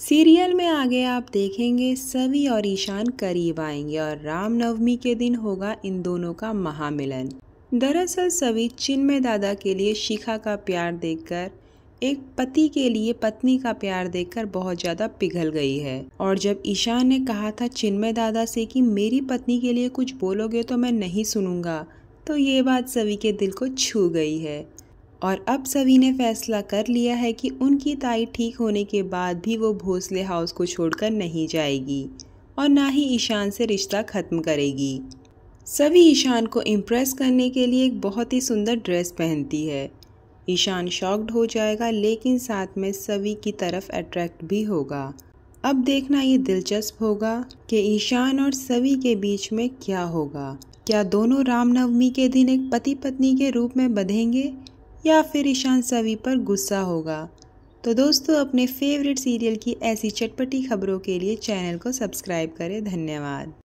serial में आगे आप देखेंगे सवि और ईशान करीब आएंगे और रामनवमी के दिन होगा इन दोनों का महामिलन दरअसल सवि चिन्मय दादा के लिए शिखा का प्यार देखकर एक पति के लिए पत्नी का प्यार देखकर बहुत ज़्यादा पिघल गई है और जब ईशान ने कहा था चिन्मय दादा से कि मेरी पत्नी के लिए कुछ बोलोगे तो मैं नहीं सुनूंगा तो ये बात सभी के दिल को छू गई है और अब सभी ने फैसला कर लिया है कि उनकी ताई ठीक होने के बाद भी वो भोसले हाउस को छोड़कर नहीं जाएगी और ना ही ईशान से रिश्ता ख़त्म करेगी सभी ईशान को इम्प्रेस करने के लिए एक बहुत ही सुंदर ड्रेस पहनती है ईशान शॉक्ड हो जाएगा लेकिन साथ में सभी की तरफ अट्रैक्ट भी होगा अब देखना ये दिलचस्प होगा कि ईशान और सभी के बीच में क्या होगा क्या दोनों रामनवमी के दिन एक पति पत्नी के रूप में बधेंगे या फिर ईशान सवी पर गुस्सा होगा तो दोस्तों अपने फेवरेट सीरियल की ऐसी चटपटी खबरों के लिए चैनल को सब्सक्राइब करें धन्यवाद